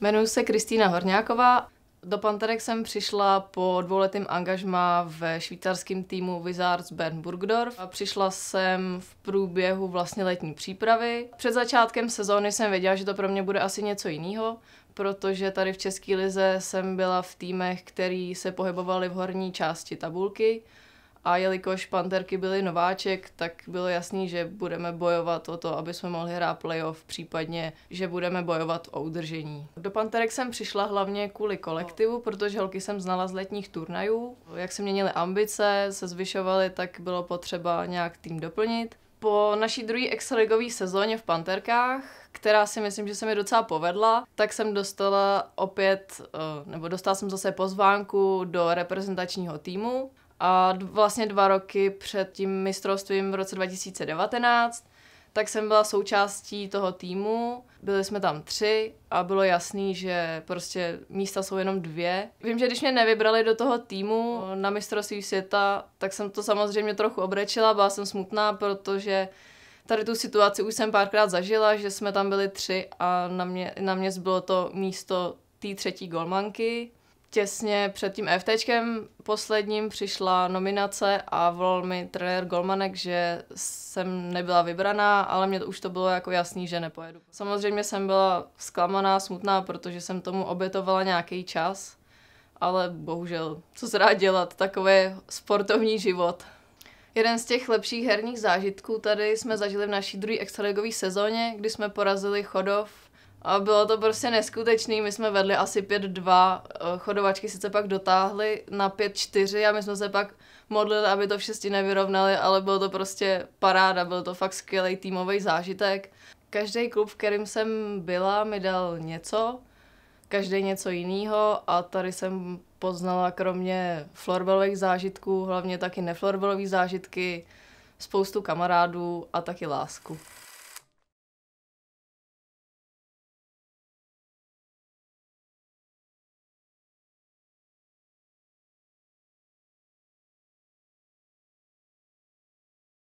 Jmenuji se Kristýna Horňáková. Do Panterek jsem přišla po dvouletém angažmá ve švýcarském týmu Wizards Bern Burgdorf. Přišla jsem v průběhu vlastně letní přípravy. Před začátkem sezóny jsem věděla, že to pro mě bude asi něco jiného, protože tady v České lize jsem byla v týmech, který se pohybovali v horní části tabulky. A jelikož Panterky byly nováček, tak bylo jasný, že budeme bojovat o to, aby jsme mohli hrát playoff, případně, že budeme bojovat o udržení. Do Panterek jsem přišla hlavně kvůli kolektivu, protože holky jsem znala z letních turnajů. Jak se měnily ambice, se zvyšovaly, tak bylo potřeba nějak tým doplnit po naší druhé extraligové sezóně v Panterkách, která si myslím, že se mi docela povedla, tak jsem dostala opět, eh, nebo dostala jsem zase pozvánku do reprezentačního týmu. A vlastně dva roky před tím mistrovstvím v roce 2019, tak jsem byla součástí toho týmu. Byli jsme tam tři a bylo jasný, že prostě místa jsou jenom dvě. Vím, že když mě nevybrali do toho týmu na mistrovství světa, tak jsem to samozřejmě trochu obrečila, byla jsem smutná, protože tady tu situaci už jsem párkrát zažila, že jsme tam byli tři a na mě, na mě zbylo to místo té třetí golmanky těsně před tím EFTčkem posledním přišla nominace a volal mi trenér Golmanek, že jsem nebyla vybraná, ale mě to už to bylo jako jasný, že nepojedu. Samozřejmě jsem byla zklamaná, smutná, protože jsem tomu obětovala nějaký čas, ale bohužel, co se dá dělat, takový sportovní život. Jeden z těch lepších herních zážitků tady jsme zažili v naší druhé extraligové sezóně, kdy jsme porazili Chodov a bylo to prostě neskutečný, my jsme vedli asi 5-2, eh, chodovačky sice pak dotáhly na 5-4 a my jsme se pak modlili, aby to v šesti nevyrovnali, ale bylo to prostě paráda, byl to fakt skvělý týmový zážitek. Každý klub, v kterým jsem byla, mi dal něco, každý něco jiného a tady jsem poznala kromě florbalových zážitků, hlavně taky neflorbalové zážitky, spoustu kamarádů a taky lásku.